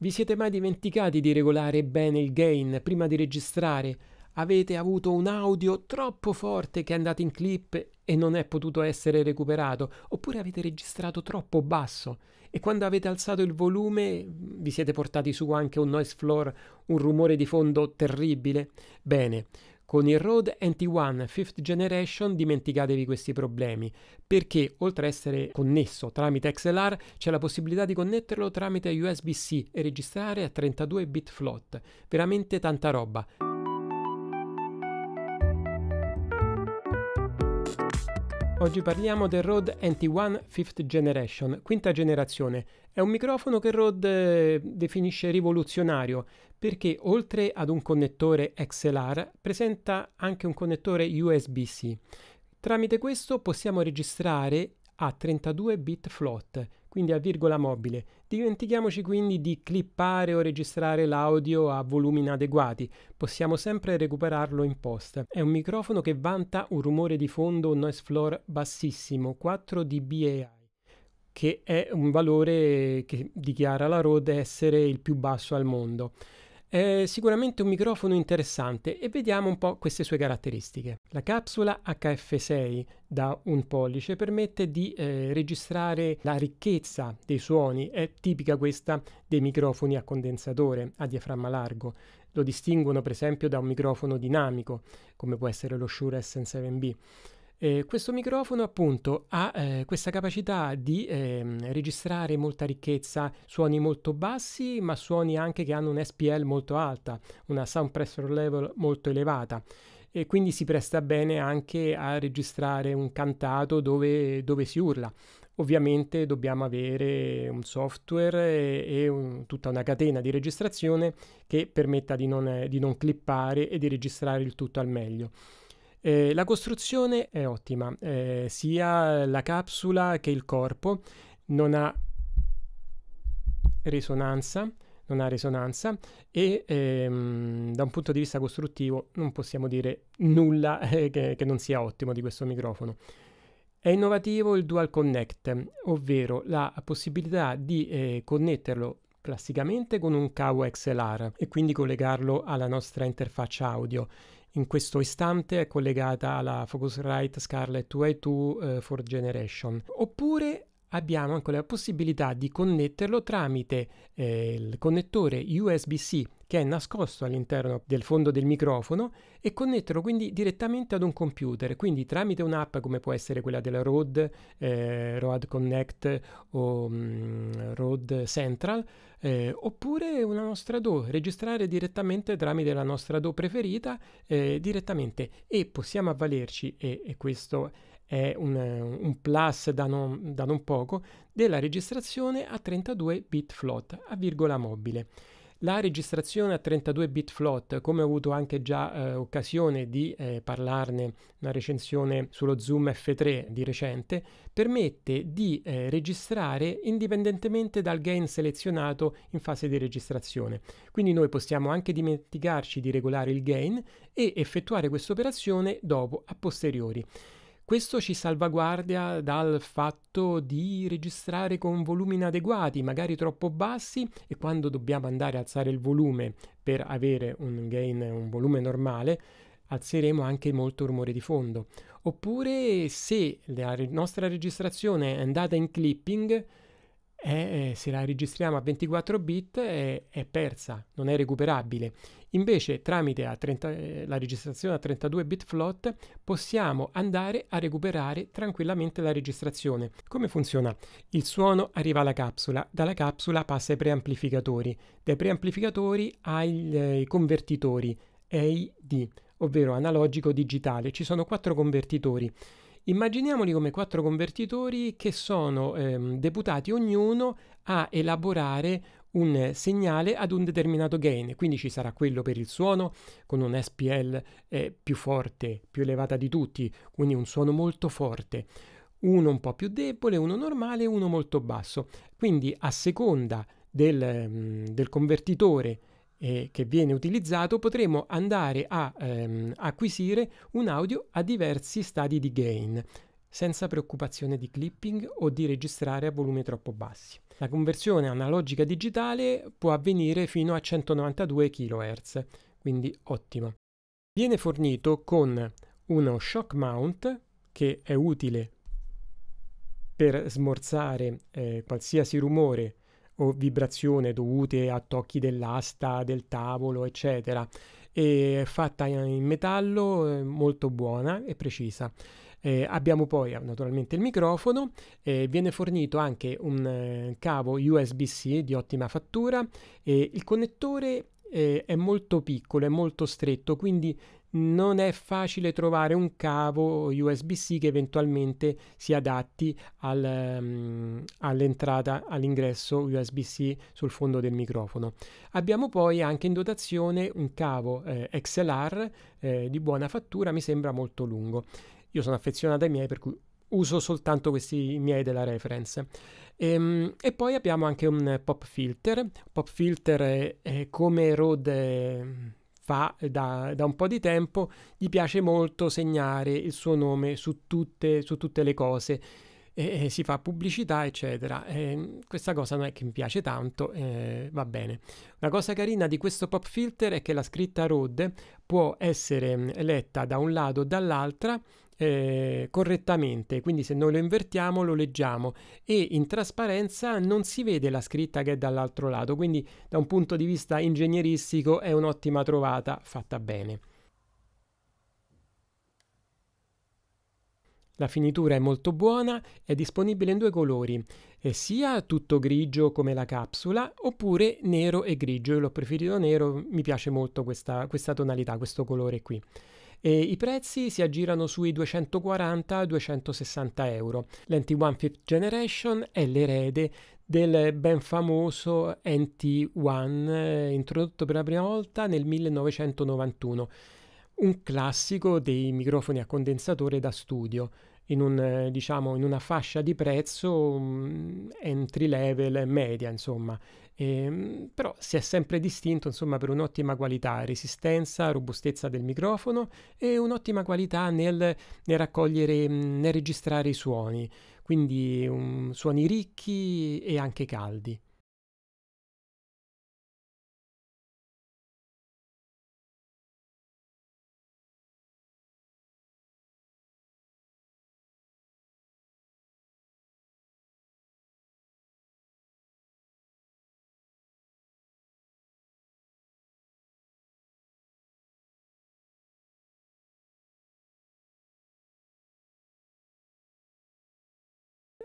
Vi siete mai dimenticati di regolare bene il gain prima di registrare? Avete avuto un audio troppo forte che è andato in clip e non è potuto essere recuperato, oppure avete registrato troppo basso e quando avete alzato il volume vi siete portati su anche un noise floor, un rumore di fondo terribile? Bene, con il Rode NT1 5th Generation dimenticatevi questi problemi, perché oltre ad essere connesso tramite XLR c'è la possibilità di connetterlo tramite USB-C e registrare a 32 bit float. Veramente tanta roba. Oggi parliamo del Rode NT1 5th Generation, quinta generazione. È un microfono che Rode eh, definisce rivoluzionario perché oltre ad un connettore XLR presenta anche un connettore USB-C. Tramite questo possiamo registrare a 32 bit float, quindi a virgola mobile. Dimentichiamoci quindi di clippare o registrare l'audio a volumi inadeguati, possiamo sempre recuperarlo in post. È un microfono che vanta un rumore di fondo noise floor bassissimo, 4 dBAI che è un valore che dichiara la Rode essere il più basso al mondo. È sicuramente un microfono interessante e vediamo un po' queste sue caratteristiche. La capsula HF6 da un pollice permette di eh, registrare la ricchezza dei suoni, è tipica questa dei microfoni a condensatore, a diaframma largo. Lo distinguono per esempio da un microfono dinamico, come può essere lo Shure SM7B. Eh, questo microfono appunto ha eh, questa capacità di eh, registrare molta ricchezza, suoni molto bassi ma suoni anche che hanno un SPL molto alta, una sound pressure level molto elevata e quindi si presta bene anche a registrare un cantato dove, dove si urla. Ovviamente dobbiamo avere un software e, e un, tutta una catena di registrazione che permetta di non, di non clippare e di registrare il tutto al meglio. Eh, la costruzione è ottima, eh, sia la capsula che il corpo non ha risonanza, non ha risonanza e ehm, da un punto di vista costruttivo non possiamo dire nulla eh, che, che, non sia ottimo di questo microfono. È innovativo il Dual Connect, ovvero la possibilità di eh, connetterlo classicamente con un cavo XLR e quindi collegarlo alla nostra interfaccia audio in questo istante è collegata alla Focusrite Scarlett 282 4 eh, Generation. Oppure abbiamo anche la possibilità di connetterlo tramite eh, il connettore USB-C che è nascosto all'interno del fondo del microfono e connetterlo quindi direttamente ad un computer, quindi tramite un'app come può essere quella della Rode, eh, Rode Connect o mh, mm, Rode Central, eh, oppure una nostra DO, registrare direttamente tramite la nostra DO preferita eh, direttamente e possiamo avvalerci, e, e questo è un, un plus da non, da non poco, della registrazione a 32 bit float a virgola mobile. La registrazione a 32 bit float, come ho avuto anche già eh, occasione di eh, parlarne una recensione sullo Zoom F3 di recente, permette di eh, registrare indipendentemente dal gain selezionato in fase di registrazione. Quindi noi possiamo anche dimenticarci di regolare il gain e effettuare questa operazione dopo a posteriori. Questo ci salvaguardia dal fatto di registrare con volumi inadeguati, magari troppo bassi, e quando dobbiamo andare a alzare il volume per avere un gain, un volume normale, alzeremo anche molto il rumore di fondo. Oppure se la re nostra registrazione è andata in clipping, è, se la registriamo a 24 bit è, è, persa, non è recuperabile. Invece tramite 30, la registrazione a 32 bit float possiamo andare a recuperare tranquillamente la registrazione. Come funziona? Il suono arriva alla capsula, dalla capsula passa ai preamplificatori, dai preamplificatori ai eh, convertitori AID, ovvero analogico digitale. Ci sono quattro convertitori. Immaginiamoli come quattro convertitori che sono ehm, deputati ognuno a elaborare un segnale ad un determinato gain, quindi ci sarà quello per il suono con un SPL eh, più forte, più elevata di tutti, quindi un suono molto forte, uno un po' più debole, uno normale uno molto basso. Quindi a seconda del, ehm, del convertitore eh, che viene utilizzato potremo andare a ehm, acquisire un audio a diversi stadi di gain senza preoccupazione di clipping o di registrare a volumi troppo bassi. La conversione analogica digitale può avvenire fino a 192 kHz, quindi ottimo. Viene fornito con uno shock mount che è utile per smorzare eh, qualsiasi rumore o vibrazione dovute a tocchi dell'asta, del tavolo, eccetera. È fatta in metallo, eh, molto buona e precisa. Eh, abbiamo poi eh, naturalmente il microfono, eh, viene fornito anche un eh, cavo USB-C di ottima fattura, e il connettore è molto piccolo, è molto stretto, quindi non è facile trovare un cavo USB-C che eventualmente si adatti al, um, all'entrata, all'ingresso USB-C sul fondo del microfono. Abbiamo poi anche in dotazione un cavo eh, XLR eh, di buona fattura, mi sembra molto lungo. Io sono affezionato ai miei, per cui uso soltanto questi miei della reference. E, ehm, e, poi abbiamo anche un pop filter. Pop filter è, è come Rode fa da, da, un po' di tempo, gli piace molto segnare il suo nome su tutte, su tutte le cose. E, si fa pubblicità, eccetera. E, questa cosa non è che mi piace tanto, eh, va bene. Una cosa carina di questo pop filter è che la scritta road può essere mm, letta da un lato o dall'altra eh, correttamente, quindi se noi lo invertiamo lo leggiamo e in trasparenza non si vede la scritta che è dall'altro lato, quindi da un punto di vista ingegneristico è un'ottima trovata fatta bene. La finitura è molto buona, è disponibile in due colori, eh, sia tutto grigio come la capsula oppure nero e grigio, io l'ho preferito nero, mi piace molto questa, questa tonalità, questo colore qui e i prezzi si aggirano sui 240-260 euro. L'NT1 Fifth Generation è l'erede del ben famoso NT1 eh, introdotto per la prima volta nel 1991, un classico dei microfoni a condensatore da studio. In, un, eh, diciamo, in, una fascia di prezzo mm, entry level media, insomma, e, ehm, però si è sempre distinto insomma, per un'ottima qualità, resistenza, robustezza del microfono e un'ottima qualità nel, nel raccogliere, nel registrare i suoni, quindi um, suoni ricchi e anche caldi.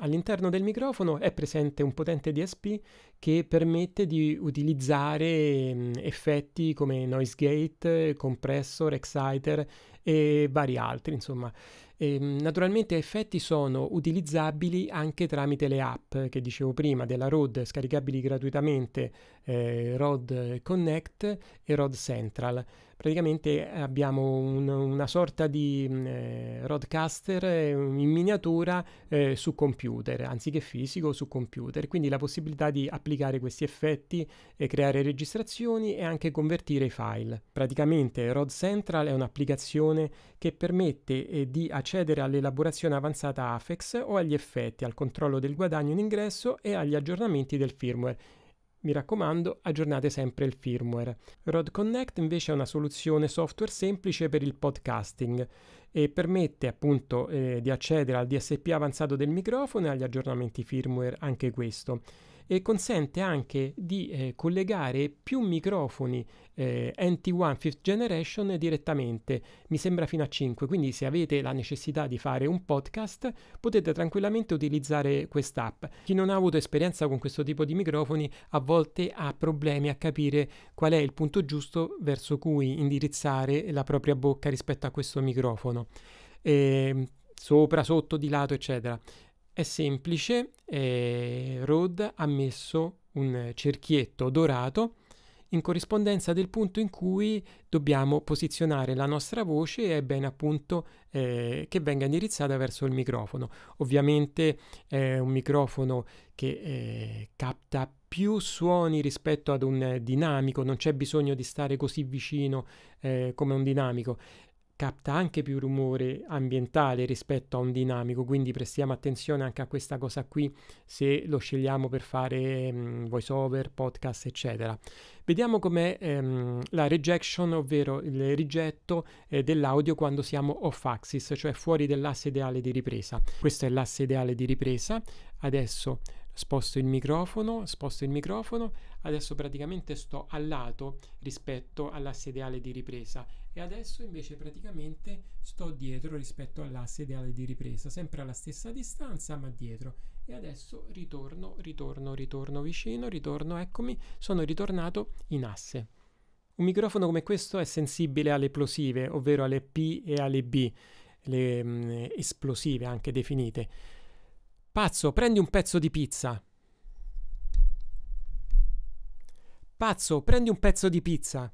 All'interno del microfono è presente un potente DSP che permette di utilizzare mm, effetti come noise gate, compressor, exciter e vari altri, insomma. E, ehm, naturalmente effetti sono utilizzabili anche tramite le app che dicevo prima della ROD, scaricabili gratuitamente eh, ROD Connect e ROD Central praticamente abbiamo un, una sorta di mm, eh, roadcaster eh, in miniatura eh, su computer, anziché fisico su computer, quindi la possibilità di applicare questi effetti, eh, creare registrazioni e anche convertire i file. Praticamente Rod Central è un'applicazione che permette eh, di accedere all'elaborazione avanzata AFEX o agli effetti, al controllo del guadagno in ingresso e agli aggiornamenti del firmware mi raccomando, aggiornate sempre il firmware. Rod Connect invece è una soluzione software semplice per il podcasting e permette appunto eh, di accedere al DSP avanzato del microfono e agli aggiornamenti firmware, anche questo e consente anche di eh, collegare più microfoni eh, NT1 Fifth Generation direttamente, mi sembra fino a 5, quindi se avete la necessità di fare un podcast potete tranquillamente utilizzare quest'app. Chi non ha avuto esperienza con questo tipo di microfoni a volte ha problemi a capire qual è il punto giusto verso cui indirizzare la propria bocca rispetto a questo microfono. E, ehm, sopra, sotto, di lato, eccetera. È semplice, eh, Rod ha messo un cerchietto dorato in corrispondenza del punto in cui dobbiamo posizionare la nostra voce e è bene appunto eh, che venga indirizzata verso il microfono. Ovviamente è un microfono che eh, capta più suoni rispetto ad un dinamico, non c'è bisogno di stare così vicino eh, come un dinamico, capta anche più rumore ambientale rispetto a un dinamico, quindi prestiamo attenzione anche a questa cosa qui se lo scegliamo per fare um, mm, voice over, podcast, eccetera. Vediamo com'è um, la rejection, ovvero il rigetto eh, dell'audio quando siamo off axis, cioè fuori dell'asse ideale di ripresa. Questo è l'asse ideale di ripresa. Adesso sposto il microfono, sposto il microfono, adesso praticamente sto a lato rispetto all'asse ideale di ripresa e adesso invece praticamente sto dietro rispetto all'asse ideale di ripresa, sempre alla stessa distanza ma dietro e adesso ritorno, ritorno, ritorno vicino, ritorno, eccomi, sono ritornato in asse. Un microfono come questo è sensibile alle plosive, ovvero alle P e alle B, le mh, mm, esplosive anche definite Pazzo, prendi un pezzo di pizza. Pazzo, prendi un pezzo di pizza.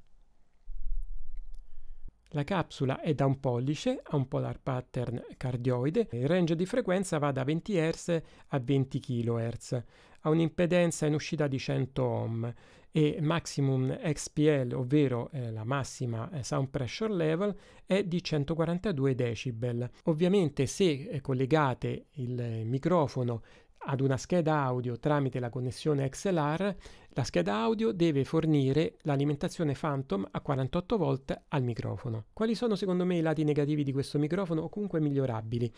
La capsula è da un pollice ha un polar pattern cardioide. Il range di frequenza va da 20 Hz a 20 kHz. Ha un'impedenza in uscita di 100 ohm e maximum XPL, ovvero eh, la massima eh, sound pressure level, è di 142 decibel. Ovviamente se eh, collegate il microfono ad una scheda audio tramite la connessione XLR, la scheda audio deve fornire l'alimentazione Phantom a 48 volt al microfono. Quali sono secondo me i lati negativi di questo microfono o comunque migliorabili?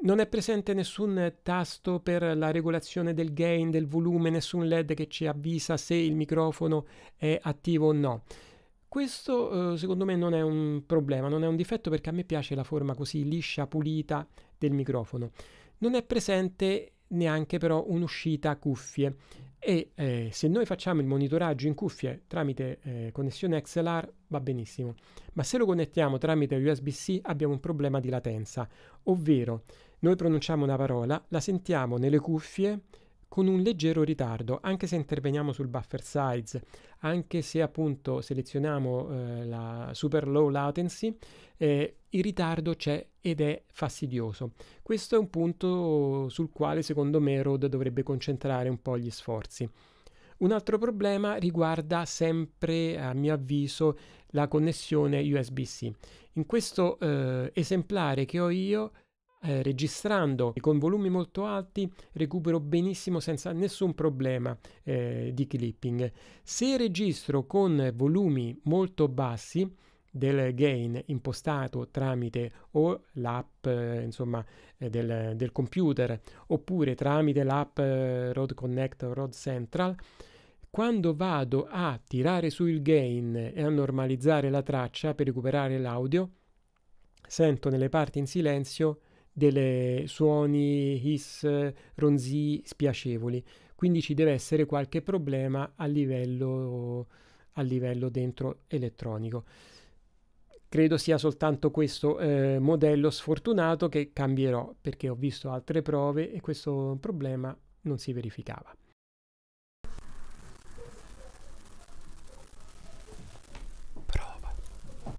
Non è presente nessun tasto per la regolazione del gain, del volume, nessun LED che ci avvisa se il microfono è attivo o no. Questo eh, secondo me non è un problema, non è un difetto perché a me piace la forma così liscia, pulita del microfono. Non è presente neanche però un'uscita cuffie e eh, se noi facciamo il monitoraggio in cuffie tramite eh, connessione XLR va benissimo, ma se lo connettiamo tramite USB-C abbiamo un problema di latenza, ovvero noi pronunciamo una parola, la sentiamo nelle cuffie con un leggero ritardo, anche se interveniamo sul buffer size, anche se appunto selezioniamo eh, la super low latency, eh, il ritardo c'è ed è fastidioso. Questo è un punto sul quale secondo me Rod dovrebbe concentrare un po' gli sforzi. Un altro problema riguarda sempre, a mio avviso, la connessione USB-C. In questo eh, esemplare che ho io eh, registrando con volumi molto alti recupero benissimo senza nessun problema eh, di clipping. Se registro con volumi molto bassi del gain impostato tramite o l'app eh, insomma eh, del, del, computer oppure tramite l'app eh, Road Connect o Road Central quando vado a tirare su il gain e a normalizzare la traccia per recuperare l'audio sento nelle parti in silenzio delle suoni, hiss, ronzii spiacevoli. Quindi ci deve essere qualche problema a livello, a livello dentro elettronico. Credo sia soltanto questo eh, modello sfortunato che cambierò perché ho visto altre prove e questo problema non si verificava.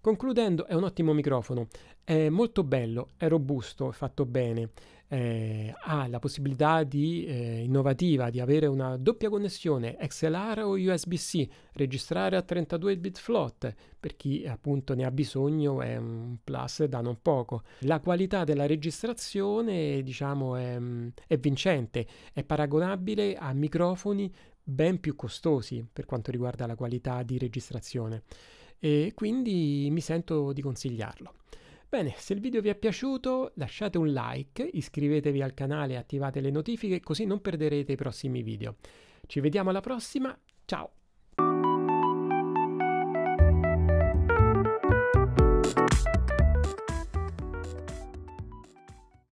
Concludendo, è un ottimo microfono, è molto bello, è robusto, è fatto bene, eh, ha la possibilità di, eh, innovativa di avere una doppia connessione XLR o USB-C, registrare a 32 bit float, per chi appunto ne ha bisogno è un plus da non poco. La qualità della registrazione diciamo è, è vincente, è paragonabile a microfoni ben più costosi per quanto riguarda la qualità di registrazione e quindi mi sento di consigliarlo. Bene, se il video vi è piaciuto lasciate un like, iscrivetevi al canale e attivate le notifiche così non perderete i prossimi video. Ci vediamo alla prossima, ciao!